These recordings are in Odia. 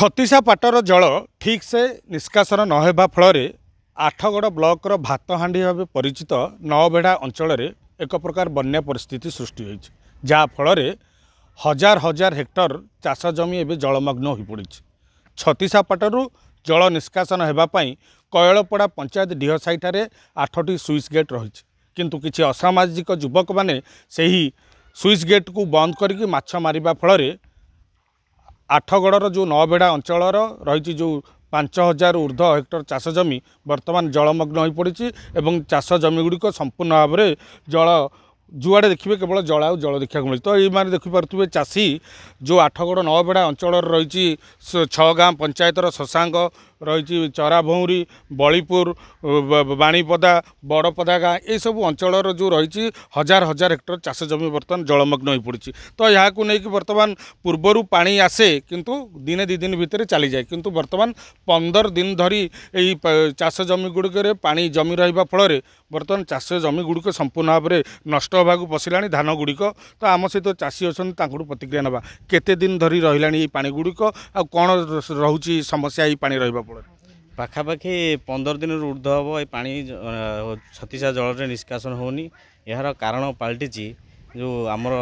ଛତିଶା ପାଟର ଜଳ ଠିକ୍ସେ ନିଷ୍କାସନ ନ ହେବା ଫଳରେ ଆଠଗଡ଼ ବ୍ଲକର ଭାତହାଣ୍ଡି ଭାବେ ପରିଚିତ ନଅବେଢ଼ା ଅଞ୍ଚଳରେ ଏକ ପ୍ରକାର ବନ୍ୟା ପରିସ୍ଥିତି ସୃଷ୍ଟି ହୋଇଛି ଯାହାଫଳରେ ହଜାର ହଜାର ହେକ୍ଟର ଚାଷ ଜମି ଏବେ ଜଳମଗ୍ନ ହୋଇପଡ଼ିଛି ଛତିଶା ପାଟରୁ ଜଳ ନିଷ୍କାସନ ହେବା ପାଇଁ କୟଳପଡ଼ା ପଞ୍ଚାୟତ ଡିହ ସାହିଠାରେ ଆଠଟି ସୁଇସ୍ ଗେଟ୍ ରହିଛି କିନ୍ତୁ କିଛି ଅସାମାଜିକ ଯୁବକମାନେ ସେହି ସୁଇସ୍ ଗେଟ୍କୁ ବନ୍ଦ କରିକି ମାଛ ମାରିବା ଫଳରେ ଆଠଗଡ଼ର ଯେଉଁ ନଅବେଡ଼ା ଅଞ୍ଚଳର ରହିଛି ଯେଉଁ ପାଞ୍ଚ ହଜାର ଉର୍ଦ୍ଧ୍ୱ ହେକ୍ଟର ଚାଷ ଜମି ବର୍ତ୍ତମାନ ଜଳମଗ୍ନ ହୋଇପଡ଼ିଛି ଏବଂ ଚାଷ ଜମିଗୁଡ଼ିକ ସମ୍ପୂର୍ଣ୍ଣ ଭାବରେ ଜଳ ଯୁଆଡ଼େ ଦେଖିବେ କେବଳ ଜଳ ଆଉ ଜଳ ଦେଖିବାକୁ ମିଳୁଛି ତ ଏଇମାନେ ଦେଖିପାରୁଥିବେ ଚାଷୀ ଯେଉଁ ଆଠଗଡ଼ ନଅବେଡ଼ା ଅଞ୍ଚଳର ରହିଛି ଛଅ ଗାଁ ପଞ୍ଚାୟତର ଶଶାଙ୍କ चरा भौरी बलिपुर बाणीपदा बडपदा गाँई सबु अञ्चल जो रहि हजार हजार हेक्टर चास जमि बर्तन जलमग्न पढ्छु त यहाँको नै बर्तमान पूर्वहरू पा आसे कि दिन दुई चली चाहिँ कि बर्तमान पन्ध्र दिन धरि यही चास जमिगुडिकै पामिरहलर बर्तन चास जमिगुडिक सम्पूर्ण भावर नष्ट हे पसला धान गुडिक त आमसित चासी अनि तर प्रतिक्रिया दिन आ नतेदिन समस्या आउँ र रहेको ପାଖାପାଖି ପନ୍ଦର ଦିନରୁ ଉର୍ଦ୍ଧ ହେବ ଏ ପାଣି ଛତିଶା ଜଳରେ ନିଷ୍କାସନ ହେଉନି ଏହାର କାରଣ ପାଲଟିଛି ଯେଉଁ ଆମର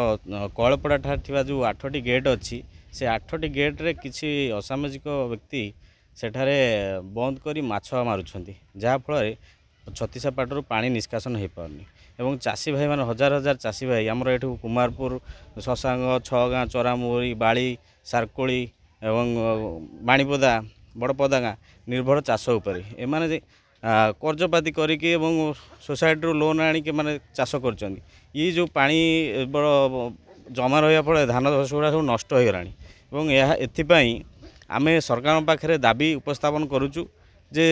କଳପଡ଼ାଠାରେ ଥିବା ଯେଉଁ ଆଠଟି ଗେଟ୍ ଅଛି ସେ ଆଠଟି ଗେଟ୍ରେ କିଛି ଅସାମାଜିକ ବ୍ୟକ୍ତି ସେଠାରେ ବନ୍ଦ କରି ମାଛ ମାରୁଛନ୍ତି ଯାହାଫଳରେ ଛତିଶା ପାଟରୁ ପାଣି ନିଷ୍କାସନ ହୋଇପାରୁନି ଏବଂ ଚାଷୀ ଭାଇମାନେ ହଜାର ହଜାର ଚାଷୀ ଭାଇ ଆମର ଏଠୁ କୁମାରପୁର ଶଶାଙ୍ଗ ଗାଁ ଚରାମୁରି ବାଳି ସାରକୋଳି ଏବଂ ବାଣୀପଦା ବଡ଼ପଦାଗାଁ ନିର୍ଭର ଚାଷ ଉପରେ ଏମାନେ କର୍ଜପାତି କରିକି ଏବଂ ସୋସାଇଟିରୁ ଲୋନ୍ ଆଣିକି ମାନେ ଚାଷ କରୁଛନ୍ତି ଇଏ ଯେଉଁ ପାଣି ବଡ଼ ଜମା ରହିବା ଫଳରେ ଧାନ ଗଛଗୁଡ଼ା ସବୁ ନଷ୍ଟ ହୋଇଗଲାଣି ଏବଂ ଏହା ଏଥିପାଇଁ ଆମେ ସରକାରଙ୍କ ପାଖରେ ଦାବି ଉପସ୍ଥାପନ କରୁଛୁ ଯେ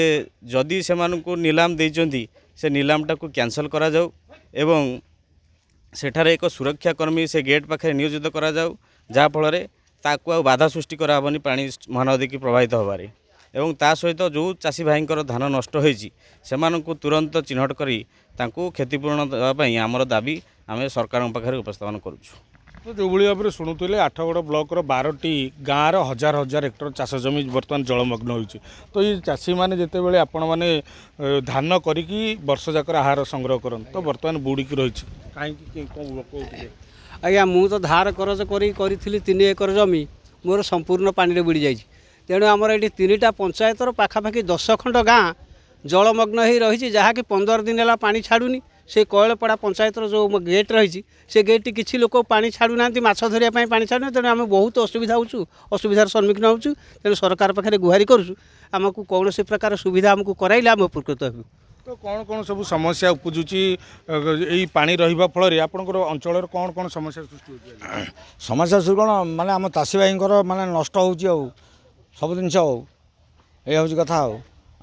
ଯଦି ସେମାନଙ୍କୁ ନିଲାମ ଦେଇଛନ୍ତି ସେ ନିଲାମଟାକୁ କ୍ୟାନସଲ୍ କରାଯାଉ ଏବଂ ସେଠାରେ ଏକ ସୁରକ୍ଷାକର୍ମୀ ସେ ଗେଟ୍ ପାଖରେ ନିୟୋଜିତ କରାଯାଉ ଯାହାଫଳରେ ତାକୁ ଆଉ ବାଧା ସୃଷ୍ଟି କରାହେବନି ପାଣି ମହାନଦୀକି ପ୍ରବାହିତ ହେବାରେ ଏବଂ ତା ସହିତ ଯେଉଁ ଚାଷୀ ଭାଇଙ୍କର ଧାନ ନଷ୍ଟ ହୋଇଛି ସେମାନଙ୍କୁ ତୁରନ୍ତ ଚିହ୍ନଟ କରି ତାଙ୍କୁ କ୍ଷତିପୂରଣ ଦେବା ପାଇଁ ଆମର ଦାବି ଆମେ ସରକାରଙ୍କ ପାଖରେ ଉପସ୍ଥାପନ କରୁଛୁ ଯେଉଁଭଳି ଭାବରେ ଶୁଣୁଥିଲେ ଆଠଗଡ଼ ବ୍ଲକର ବାରଟି ଗାଁର ହଜାର ହଜାର ହେକ୍ଟର ଚାଷ ଜମି ବର୍ତ୍ତମାନ ଜଳମଗ୍ନ ହୋଇଛି ତ ଏଇ ଚାଷୀମାନେ ଯେତେବେଳେ ଆପଣମାନେ ଧାନ କରିକି ବର୍ଷ ଯାକର ଆହାର ସଂଗ୍ରହ କରନ୍ତି ତ ବର୍ତ୍ତମାନ ବୁଡ଼ିକି ରହିଛି କାହିଁକି ଆଜ୍ଞା ମୁଁ ତ ଧାର କରଜ କରି କରିଥିଲି ତିନି ଏକର ଜମି ମୋର ସମ୍ପୂର୍ଣ୍ଣ ପାଣିରେ ବୁଡ଼ି ଯାଇଛି ତେଣୁ ଆମର ଏଠି ତିନିଟା ପଞ୍ଚାୟତର ପାଖାପାଖି ଦଶ ଖଣ୍ଡ ଗାଁ ଜଳମଗ୍ନ ହୋଇ ରହିଛି ଯାହାକି ପନ୍ଦର ଦିନ ହେଲା ପାଣି ଛାଡ଼ୁନି ସେ କୟଳପଡ଼ା ପଞ୍ଚାୟତର ଯେଉଁ ଗେଟ୍ ରହିଛି ସେ ଗେଟ୍ଟି କିଛି ଲୋକ ପାଣି ଛାଡ଼ୁନାହାନ୍ତି ମାଛ ଧରିବା ପାଇଁ ପାଣି ଛାଡ଼ୁନାହାନ୍ତି ତେଣୁ ଆମେ ବହୁତ ଅସୁବିଧା ହେଉଛୁ ଅସୁବିଧାର ସମ୍ମୁଖୀନ ହେଉଛୁ ତେଣୁ ସରକାର ପାଖରେ ଗୁହାରି କରୁଛୁ ଆମକୁ କୌଣସି ପ୍ରକାର ସୁବିଧା ଆମକୁ କରାଇଲେ ଆମେ ଉପକୃତ ହେବୁ ତ କ'ଣ କ'ଣ ସବୁ ସମସ୍ୟା ଉପୁଜୁଛି ଏଇ ପାଣି ରହିବା ଫଳରେ ଆପଣଙ୍କର ଅଞ୍ଚଳରେ କ'ଣ କ'ଣ ସମସ୍ୟା ସୃଷ୍ଟି ହେଉଛି ସମସ୍ୟା ସୃଷ୍ଟି କ'ଣ ମାନେ ଆମ ଚାଷୀ ଭାଇଙ୍କର ମାନେ ନଷ୍ଟ ହେଉଛି ଆଉ ସବୁ ଜିନିଷ ଆଉ ଏ ହେଉଛି କଥା ଆଉ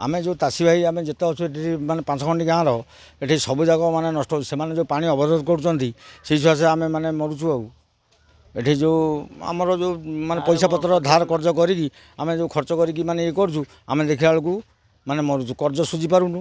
ଆମେ ଯେଉଁ ଚାଷୀ ଭାଇ ଆମେ ଯେତେ ଅଛୁ ଏଠି ମାନେ ପାଞ୍ଚ ଖଣ୍ଡି ଗାଁର ଏଠି ସବୁ ସବୁଯାକ ମାନେ ନଷ୍ଟ ହେଉଛି ସେମାନେ ଯେଉଁ ପାଣି ଅବରୋଧ କରୁଛନ୍ତି ସେଇ ସକାଶେ ଆମେ ମାନେ ମରୁଛୁ ଆଉ ଏଠି ଯେଉଁ ଆମର ଯେଉଁ ମାନେ ପଇସା ପତ୍ର ଧାର କର୍ଜ କରିକି ଆମେ ଯେଉଁ ଖର୍ଚ୍ଚ କରିକି ମାନେ ଇଏ କରୁଛୁ ଆମେ ଦେଖିଲା ବେଳକୁ ମାନେ ମରୁଛୁ କର୍ଜ ସୁଝିପାରୁନୁ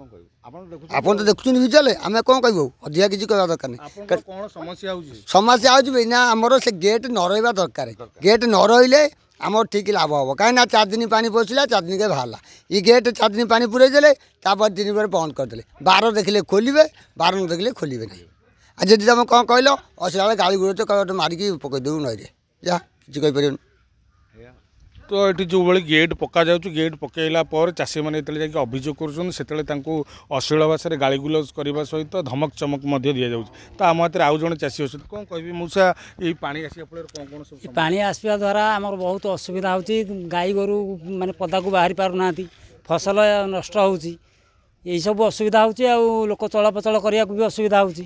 ଆପଣ ତ ଦେଖୁଛନ୍ତି ଭିଜୁଆଲେ ଆମେ କ'ଣ କହିବୁ ଅଧିକା କିଛି କହିବା ଦରକାର ନାହିଁ ସମସ୍ୟା ହେଉଛି ନା ଆମର ସେ ଗେଟ୍ ନ ରହିବା ଦରକାର ଗେଟ୍ ନ ରହିଲେ ଆମର ଠିକ୍ ଲାଭ ହେବ କାହିଁକିନା ଚାରି ଦିନ ପାଣି ପଶିଲା ଚାରି ଦିନକେ ବାହାରିଲା ଏ ଗେଟ୍ ଚାରି ଦିନ ପାଣି ପୁରେଇ ଦେଲେ ତାପରେ ଦିନ ପରେ ବନ୍ଦ କରିଦେଲେ ବାର ଦେଖିଲେ ଖୋଲିବେ ବାର ନ ଦେଖିଲେ ଖୋଲିବେ ନାହିଁ ଆଉ ଯଦି ତୁମେ କ'ଣ କହିଲ ଅସୁବିଧା ବେଳେ ଗାଳି ଗୁଡ଼ ମାରିକି ପକାଇଦେବୁ ନଈରେ ଯାହା କିଛି କହିପାରିବନି ତ ଏଠି ଯେଉଁଭଳି ଗେଟ୍ ପକାଯାଉଛି ଗେଟ୍ ପକାଇଲା ପରେ ଚାଷୀମାନେ ଯେତେବେଳେ ଯାଇକି ଅଭିଯୋଗ କରୁଛନ୍ତି ସେତେବେଳେ ତାଙ୍କୁ ଅଶ୍ଳୀଳ ଭାଷାରେ ଗାଳିଗୁଲଜ କରିବା ସହିତ ଧମକ ଚମକ ମଧ୍ୟ ଦିଆଯାଉଛି ତ ଆମ ହାତରେ ଆଉ ଜଣେ ଚାଷୀ ଅଛନ୍ତି କ'ଣ କହିବି ମୂଷା ଏଇ ପାଣି ଆସିବା ଫଳରେ କ'ଣ କ'ଣ ସବୁ ପାଣି ଆସିବା ଦ୍ୱାରା ଆମର ବହୁତ ଅସୁବିଧା ହେଉଛି ଗାଈ ଗୋରୁ ମାନେ ପଦାକୁ ବାହାରି ପାରୁନାହାନ୍ତି ଫସଲ ନଷ୍ଟ ହେଉଛି ଏଇସବୁ ଅସୁବିଧା ହେଉଛି ଆଉ ଲୋକ ଚଳପ୍ରଚଳ କରିବାକୁ ବି ଅସୁବିଧା ହେଉଛି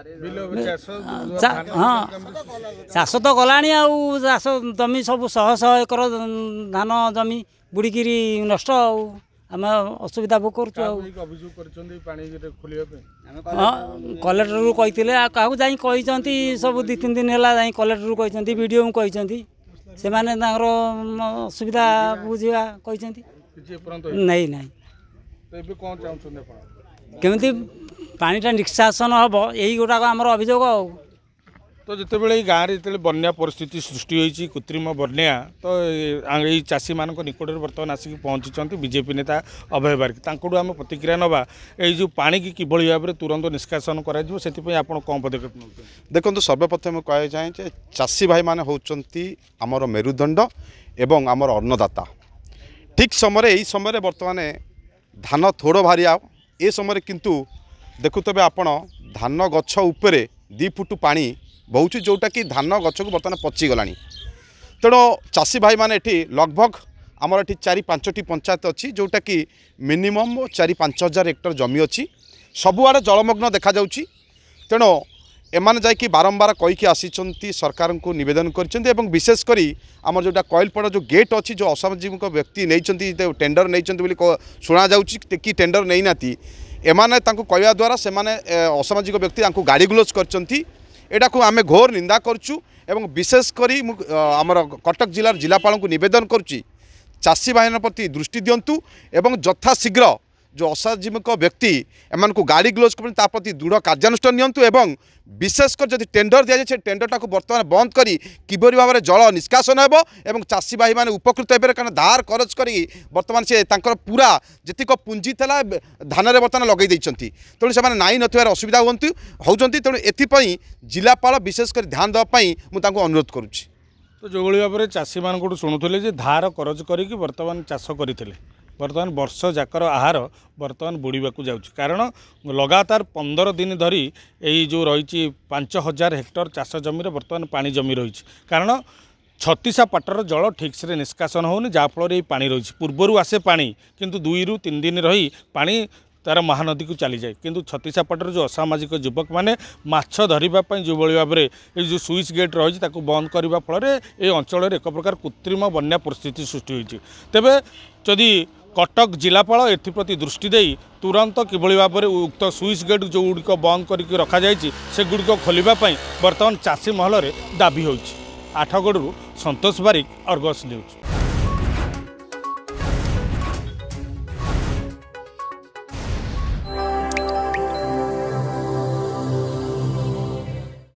ହଁ ଚାଷ ତ ଗଲାଣି ଆଉ ଚାଷ ଜମି ସବୁ ଶହ ଶହ ଏକର ଧାନ ଜମି ବୁଡ଼ିକିରି ନଷ୍ଟ ଆଉ ଆମେ ଅସୁବିଧା ଭୋଗ କରୁଛୁ ଆଉ ଅଭିଯୋଗ ହଁ କଲେକ୍ଟରରୁ କହିଥିଲେ ଆଉ କାହାକୁ ଯାଇ କହିଛନ୍ତି ସବୁ ଦୁଇ ତିନି ଦିନ ହେଲା ଯାଇ କଲେକ୍ଟରରୁ କହିଛନ୍ତି ବି ବିଡ଼ିଓଙ୍କୁ କହିଛନ୍ତି ସେମାନେ ତାଙ୍କର ଅସୁବିଧା ବୁଝିବା କହିଛନ୍ତି ନାଇଁ ନାଇଁ କେମିତି ପାଣିଟା ନିଷ୍କାସନ ହେବ ଏଇ ଗୋଟାକ ଆମର ଅଭିଯୋଗ ଆଉ ତ ଯେତେବେଳେ ଏଇ ଗାଁରେ ଯେତେବେଳେ ବନ୍ୟା ପରିସ୍ଥିତି ସୃଷ୍ଟି ହୋଇଛି କୃତ୍ରିମ ବନ୍ୟା ତ ଏଇ ଚାଷୀମାନଙ୍କ ନିକଟରେ ବର୍ତ୍ତମାନ ଆସିକି ପହଞ୍ଚିଛନ୍ତି ବିଜେପି ନେତା ଅଭୟ ବାରିକ ତାଙ୍କଠୁ ଆମେ ପ୍ରତିକ୍ରିୟା ନେବା ଏଇ ଯେଉଁ ପାଣିକି କିଭଳି ଭାବରେ ତୁରନ୍ତ ନିଷ୍କାସନ କରାଯିବ ସେଥିପାଇଁ ଆପଣ କ'ଣ ପଦକ୍ଷେପ ନେଉଛନ୍ତି ଦେଖନ୍ତୁ ସର୍ବପ୍ରଥମେ କହିବାକୁ ଚାହେଁ ଯେ ଚାଷୀ ଭାଇମାନେ ହେଉଛନ୍ତି ଆମର ମେରୁଦଣ୍ଡ ଏବଂ ଆମର ଅନ୍ନଦାତା ଠିକ୍ ସମୟରେ ଏଇ ସମୟରେ ବର୍ତ୍ତମାନ ଧାନ ଥୋଡ଼ ବାହାରିଆ ଏ ସମୟରେ କିନ୍ତୁ ଦେଖୁଥିବେ ଆପଣ ଧାନ ଗଛ ଉପରେ ଦୁଇ ଫୁଟ ପାଣି ବହୁଛି ଯେଉଁଟାକି ଧାନ ଗଛକୁ ବର୍ତ୍ତମାନ ପଚିଗଲାଣି ତେଣୁ ଚାଷୀ ଭାଇମାନେ ଏଠି ଲଗ୍ଭଗ୍ ଆମର ଏଠି ଚାରି ପାଞ୍ଚଟି ପଞ୍ଚାୟତ ଅଛି ଯେଉଁଟାକି ମିନିମମ୍ ଚାରି ପାଞ୍ଚ ହଜାର ହେକ୍ଟର ଜମି ଅଛି ସବୁଆଡ଼େ ଜଳମଗ୍ନ ଦେଖାଯାଉଛି ତେଣୁ ଏମାନେ ଯାଇକି ବାରମ୍ବାର କହିକି ଆସିଛନ୍ତି ସରକାରଙ୍କୁ ନିବେଦନ କରିଛନ୍ତି ଏବଂ ବିଶେଷ କରି ଆମର ଯେଉଁଟା କଏଲପଡ଼ା ଯେଉଁ ଗେଟ୍ ଅଛି ଯେଉଁ ଅସାମାଜିକ ବ୍ୟକ୍ତି ନେଇଛନ୍ତି ଟେଣ୍ଡର ନେଇଛନ୍ତି ବୋଲି ଶୁଣାଯାଉଛି କି ଟେଣ୍ଡର ନେଇନାହାନ୍ତି এমানে তাঁকু কয়া দ্বারা সেমানে অসামাজিক ব্যক্তি তাঁকু গাড়ি গুলোজ করছেন এটাকু আমি ঘোর নিন্দা করছু এবং বিশেষ করে আমার কটক জেলার জেলাপাল নিবেদন করছি চাষী বাহিনী প্রতি দৃষ্টি দিও এবং যথাশীঘ্র ଯେଉଁ ଅସାଜୀବିକ ବ୍ୟକ୍ତି ଏମାନଙ୍କୁ ଗାଡ଼ି ଗ୍ଲୋଭ୍ସ କରିଛନ୍ତି ତା ପ୍ରତି ଦୃଢ଼ କାର୍ଯ୍ୟାନୁଷ୍ଠାନ ନିଅନ୍ତୁ ଏବଂ ବିଶେଷ କରି ଯଦି ଟେଣ୍ଡର ଦିଆଯାଇଛି ସେ ଟେଣ୍ଡରଟାକୁ ବର୍ତ୍ତମାନ ବନ୍ଦ କରି କିଭଳି ଭାବରେ ଜଳ ନିଷ୍କାସନ ହେବ ଏବଂ ଚାଷୀ ଭାଇମାନେ ଉପକୃତ ହେବେ କାରଣ ଧାର କରଜ କରିକି ବର୍ତ୍ତମାନ ସେ ତାଙ୍କର ପୁରା ଯେତିକ ପୁଞ୍ଜି ଥିଲା ଧାନରେ ବର୍ତ୍ତମାନ ଲଗାଇ ଦେଇଛନ୍ତି ତେଣୁ ସେମାନେ ନାଇଁ ନଥିବାର ଅସୁବିଧା ହୁଅନ୍ତୁ ହେଉଛନ୍ତି ତେଣୁ ଏଥିପାଇଁ ଜିଲ୍ଲାପାଳ ବିଶେଷ କରି ଧ୍ୟାନ ଦେବା ପାଇଁ ମୁଁ ତାଙ୍କୁ ଅନୁରୋଧ କରୁଛି ତ ଯେଉଁଭଳି ଭାବରେ ଚାଷୀମାନଙ୍କଠୁ ଶୁଣୁଥିଲେ ଯେ ଧାର କରଜ କରିକି ବର୍ତ୍ତମାନ ଚାଷ କରିଥିଲେ ବର୍ତ୍ତମାନ ବର୍ଷ ଯାକର ଆହାର ବର୍ତ୍ତମାନ ବୁଡ଼ିବାକୁ ଯାଉଛି କାରଣ ଲଗାତାର ପନ୍ଦର ଦିନ ଧରି ଏଇ ଯେଉଁ ରହିଛି ପାଞ୍ଚ ହଜାର ହେକ୍ଟର ଚାଷ ଜମିରେ ବର୍ତ୍ତମାନ ପାଣି ଜମି ରହିଛି କାରଣ ଛତିଶା ପାଟର ଜଳ ଠିକ୍ସରେ ନିଷ୍କାସନ ହେଉନି ଯାହାଫଳରେ ଏଇ ପାଣି ରହିଛି ପୂର୍ବରୁ ଆସେ ପାଣି କିନ୍ତୁ ଦୁଇରୁ ତିନି ଦିନ ରହି ପାଣି তার মহানদীকে চালিযায়ে কিন্তু ছতিশাপটর যে অসামাজিক যুবক মানে মাছ ধরা যেভাবে ভাবে এই যে সুইচ গেট রয়েছে তাকে বন্ধ করা ফলের এই অঞ্চলের এক প্রকার কৃত্রিম বন্যা পরিস্থিতি সৃষ্টি হয়েছে তবে যদি କଟକ ଜିଲ୍ଲାପାଳ ଏଥିପ୍ରତି ଦୃଷ୍ଟି ଦେଇ ତୁରନ୍ତ କିଭଳି ଭାବରେ ଉକ୍ତ ସୁଇସ୍ ଗେଟ୍ ଯେଉଁଗୁଡ଼ିକ ବନ୍ଦ କରିକି ରଖାଯାଇଛି ସେଗୁଡ଼ିକ ଖୋଲିବା ପାଇଁ ବର୍ତ୍ତମାନ ଚାଷୀ ମହଲରେ ଦାବି ହୋଇଛି ଆଠଗଡ଼ରୁ ସନ୍ତୋଷ ବାରିକ ଅର୍ଗସ ନ୍ୟୁଜ୍